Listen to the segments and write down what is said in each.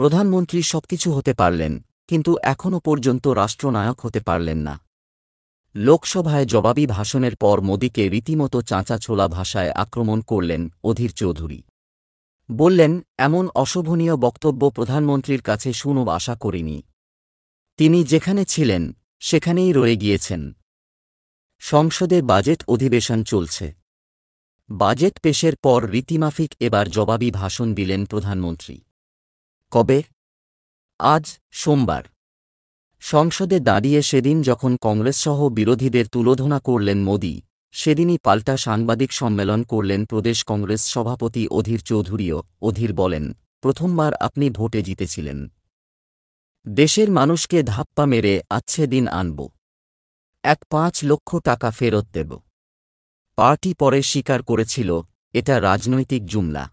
প্রধানমন্ত্রী সবকিছু হতে পারলেন কিন্তু এখনও পর্যন্ত রাষ্ট্রনায়ক হতে পারলেন না লোকসভায় জবাবি ভাষণের পর মোদীকে রীতিমতো চাঁচা ছোলা ভাষায় আক্রমণ করলেন অধীর চৌধুরী বললেন এমন অশোভনীয় বক্তব্য প্রধানমন্ত্রীর কাছে শুনব আশা করিনি তিনি যেখানে ছিলেন সেখানেই রয়ে গিয়েছেন সংসদে বাজেট অধিবেশন চলছে বাজেট পেশের পর রীতিমাফিক এবার জবাবি ভাষণ দিলেন প্রধানমন্ত্রী কবে আজ সোমবার সংসদে দাঁড়িয়ে সেদিন যখন কংগ্রেসসহ বিরোধীদের তুলোধনা করলেন মোদী সেদিনই পাল্টা সাংবাদিক সম্মেলন করলেন প্রদেশ কংগ্রেস সভাপতি অধীর চৌধুরীও অধীর বলেন প্রথমবার আপনি ভোটে জিতেছিলেন দেশের মানুষকে ধাপ্পা মেরে আচ্ছে দিন আনব এক পাঁচ লক্ষ টাকা ফেরত দেব পার্টি পরে স্বীকার করেছিল এটা রাজনৈতিক জুমলা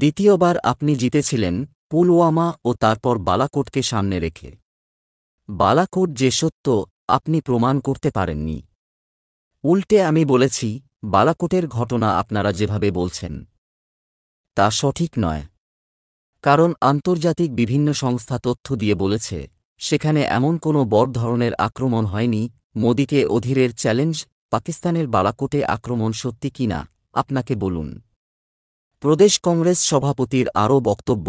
দ্বিতীয়বার আপনি জিতেছিলেন পুলওয়ামা ও তারপর বালাকোটকে সামনে রেখে বালাকোট যে সত্য আপনি প্রমাণ করতে পারেননি উল্টে আমি বলেছি বালাকোটের ঘটনা আপনারা যেভাবে বলছেন তা সঠিক নয় কারণ আন্তর্জাতিক বিভিন্ন সংস্থা তথ্য দিয়ে বলেছে সেখানে এমন কোনো বড় ধরনের আক্রমণ হয়নি মোদীকে অধীরের চ্যালেঞ্জ পাকিস্তানের বালাকোটে আক্রমণ সত্যি কিনা আপনাকে বলুন প্রদেশ কংগ্রেস সভাপতির আরও বক্তব্য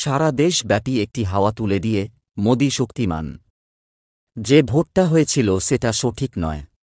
সারা দেশ ব্যাপী একটি হাওয়া তুলে দিয়ে মোদি শক্তিমান যে ভোটটা হয়েছিল সেটা সঠিক নয়